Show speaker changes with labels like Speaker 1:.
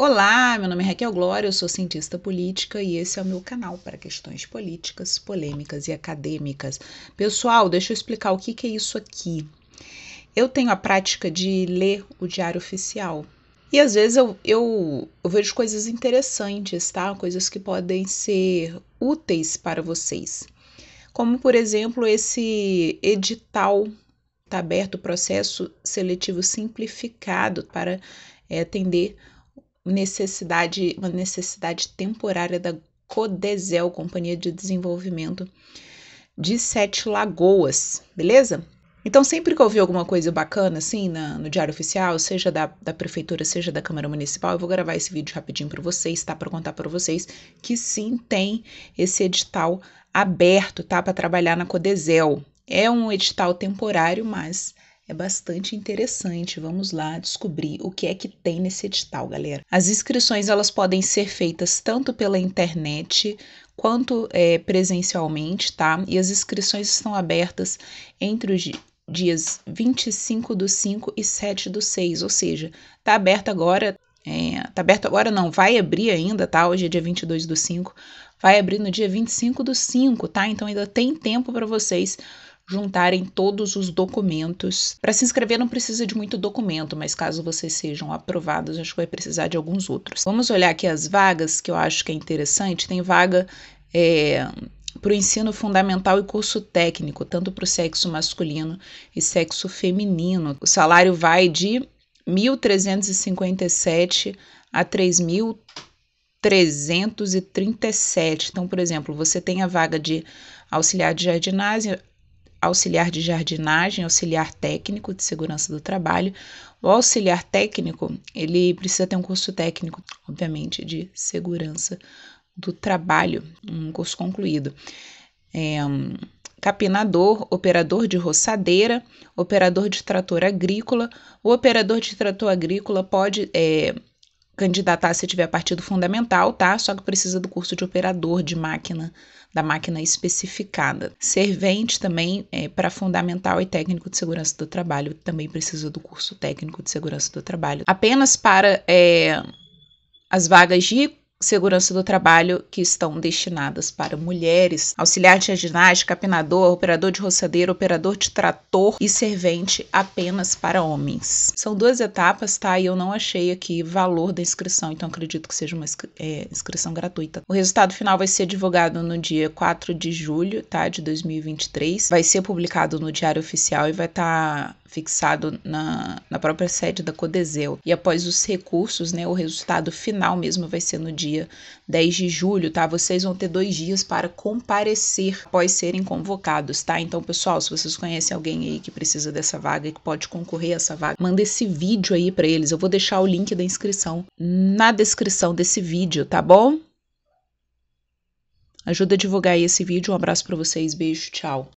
Speaker 1: Olá, meu nome é Raquel Glória, eu sou cientista política e esse é o meu canal para questões políticas, polêmicas e acadêmicas. Pessoal, deixa eu explicar o que, que é isso aqui. Eu tenho a prática de ler o Diário Oficial. E às vezes eu, eu, eu vejo coisas interessantes, tá? Coisas que podem ser úteis para vocês. Como, por exemplo, esse edital está aberto o processo seletivo simplificado para é, atender necessidade, uma necessidade temporária da Codesel, Companhia de Desenvolvimento de Sete Lagoas, beleza? Então, sempre que eu ouvir alguma coisa bacana, assim, na, no Diário Oficial, seja da, da Prefeitura, seja da Câmara Municipal, eu vou gravar esse vídeo rapidinho para vocês, tá? Para contar para vocês que sim, tem esse edital aberto, tá? Para trabalhar na Codesel. É um edital temporário, mas é bastante interessante. Vamos lá descobrir o que é que tem nesse edital, galera. As inscrições elas podem ser feitas tanto pela internet quanto é, presencialmente, tá? E as inscrições estão abertas entre os dias 25 do 5 e 7 do 6, ou seja, tá aberta agora, é, tá aberto agora não, vai abrir ainda, tá? Hoje é dia 22 do 5, vai abrir no dia 25 do 5, tá? Então ainda tem tempo para vocês juntarem todos os documentos. Para se inscrever não precisa de muito documento, mas caso vocês sejam aprovados, acho que vai precisar de alguns outros. Vamos olhar aqui as vagas que eu acho que é interessante. Tem vaga é, para o ensino fundamental e curso técnico, tanto para o sexo masculino e sexo feminino. O salário vai de 1.357 a 3.337. Então, por exemplo, você tem a vaga de auxiliar de jardinagem, auxiliar de jardinagem, auxiliar técnico de segurança do trabalho. O auxiliar técnico, ele precisa ter um curso técnico, obviamente, de segurança do trabalho, um curso concluído. É, capinador, operador de roçadeira, operador de trator agrícola. O operador de trator agrícola pode é, candidatar se tiver partido fundamental, tá? Só que precisa do curso de operador de máquina, da máquina especificada. Servente também, é, para fundamental e técnico de segurança do trabalho, também precisa do curso técnico de segurança do trabalho. Apenas para é, as vagas de segurança do trabalho que estão destinadas para mulheres, auxiliar de ginástica, capinador, operador de roçadeira, operador de trator e servente apenas para homens. São duas etapas, tá? E eu não achei aqui valor da inscrição, então acredito que seja uma é, inscrição gratuita. O resultado final vai ser divulgado no dia 4 de julho, tá? De 2023. Vai ser publicado no Diário Oficial e vai estar tá fixado na, na própria sede da Codesel. E após os recursos, né, o resultado final mesmo vai ser no dia dia 10 de julho, tá? Vocês vão ter dois dias para comparecer após serem convocados, tá? Então, pessoal, se vocês conhecem alguém aí que precisa dessa vaga e que pode concorrer a essa vaga, manda esse vídeo aí para eles. Eu vou deixar o link da inscrição na descrição desse vídeo, tá bom? Ajuda a divulgar esse vídeo. Um abraço para vocês, beijo, tchau.